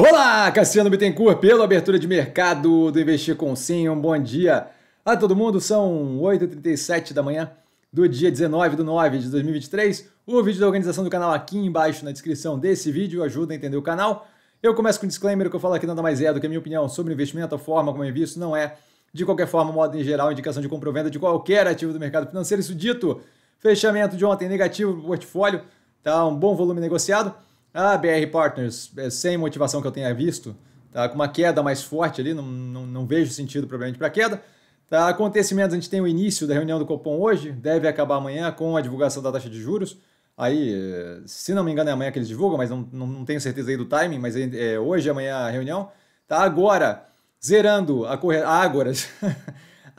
Olá, Cassiano Bittencourt, pela abertura de mercado do Investir com Sim. Um bom dia a todo mundo. São 8h37 da manhã do dia 19 de 9 de 2023. O vídeo da organização do canal aqui embaixo na descrição desse vídeo ajuda a entender o canal. Eu começo com um disclaimer que eu falo aqui nada mais é do que a minha opinião sobre investimento, a forma como eu invisto, não é, de qualquer forma, modo em geral, indicação de compra ou venda de qualquer ativo do mercado financeiro. Isso dito, fechamento de ontem negativo para o portfólio, tá um bom volume negociado. Ah, BR Partners, é, sem motivação que eu tenha visto, tá? com uma queda mais forte ali, não, não, não vejo sentido provavelmente para a queda. Tá? Acontecimentos, a gente tem o início da reunião do Copom hoje, deve acabar amanhã com a divulgação da taxa de juros. Aí, se não me engano, é amanhã que eles divulgam, mas não, não, não tenho certeza aí do timing, mas é, hoje, é amanhã a reunião. Tá? Agora, zerando a corretagem, a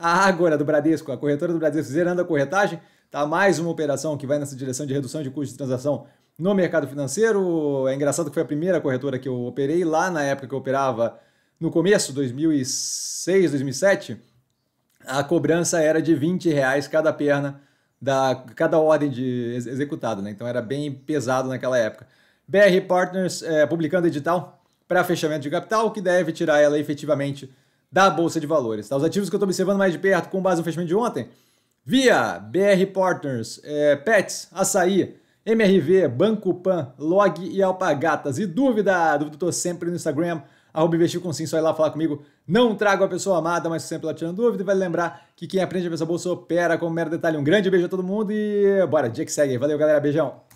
a Ágora do Bradesco, a corretora do Bradesco zerando a corretagem, Tá mais uma operação que vai nessa direção de redução de custo de transação no mercado financeiro. É engraçado que foi a primeira corretora que eu operei lá na época que eu operava no começo, 2006, 2007. A cobrança era de 20 reais cada perna da cada ordem de ex executada, né? Então era bem pesado naquela época. BR Partners é, publicando edital para fechamento de capital, que deve tirar ela efetivamente da bolsa de valores. Tá? Os ativos que eu estou observando mais de perto com base no fechamento de ontem Via, BR Partners, é, Pets, Açaí, MRV, Banco Pan, Log e Alpagatas. E dúvida, dúvida estou sempre no Instagram, arroba investir com sim, só ir lá falar comigo. Não trago a pessoa amada, mas sempre lá tirando dúvida. E vale lembrar que quem aprende a pensar bolsa opera com um mero detalhe. Um grande beijo a todo mundo e bora, dia que segue. Valeu, galera, beijão.